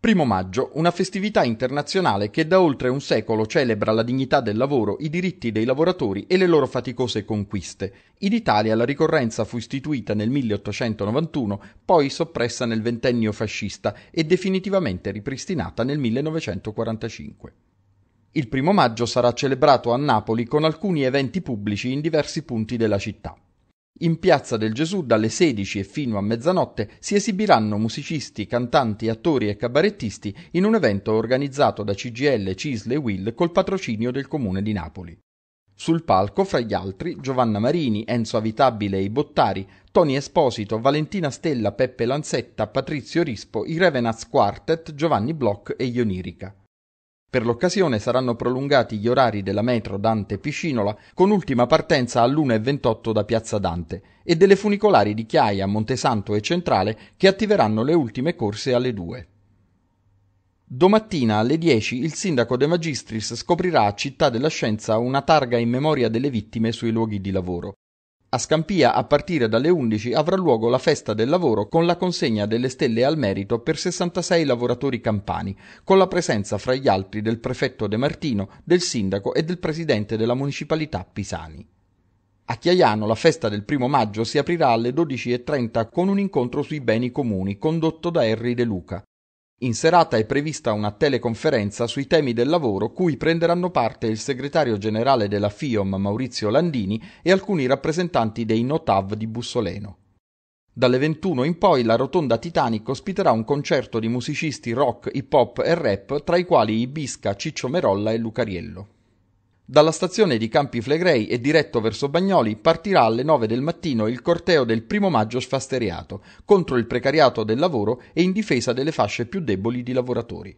Primo maggio, una festività internazionale che da oltre un secolo celebra la dignità del lavoro, i diritti dei lavoratori e le loro faticose conquiste. In Italia la ricorrenza fu istituita nel 1891, poi soppressa nel ventennio fascista e definitivamente ripristinata nel 1945. Il primo maggio sarà celebrato a Napoli con alcuni eventi pubblici in diversi punti della città. In Piazza del Gesù dalle 16 e fino a mezzanotte si esibiranno musicisti, cantanti, attori e cabarettisti in un evento organizzato da CGL, Cisle e Will col patrocinio del Comune di Napoli. Sul palco, fra gli altri, Giovanna Marini, Enzo Avitabile e i Bottari, Tony Esposito, Valentina Stella, Peppe Lanzetta, Patrizio Rispo, i Revenaz Quartet, Giovanni Bloch e Ionirica. Per l'occasione saranno prolungati gli orari della metro Dante Piscinola con ultima partenza all'1.28 da Piazza Dante e delle funicolari di Chiaia, Montesanto e Centrale che attiveranno le ultime corse alle 2. Domattina alle 10 il sindaco De Magistris scoprirà a Città della Scienza una targa in memoria delle vittime sui luoghi di lavoro, a Scampia a partire dalle 11 avrà luogo la festa del lavoro con la consegna delle stelle al merito per 66 lavoratori campani, con la presenza fra gli altri del prefetto De Martino, del sindaco e del presidente della municipalità Pisani. A Chiaiano la festa del primo maggio si aprirà alle 12.30 con un incontro sui beni comuni condotto da Henry De Luca. In serata è prevista una teleconferenza sui temi del lavoro cui prenderanno parte il segretario generale della FIOM Maurizio Landini e alcuni rappresentanti dei Notav di Bussoleno. Dalle 21 in poi la Rotonda Titanic ospiterà un concerto di musicisti rock, hip hop e rap tra i quali Ibisca, Ciccio Merolla e Lucariello. Dalla stazione di Campi Flegrei e diretto verso Bagnoli partirà alle 9 del mattino il corteo del primo maggio sfasteriato contro il precariato del lavoro e in difesa delle fasce più deboli di lavoratori.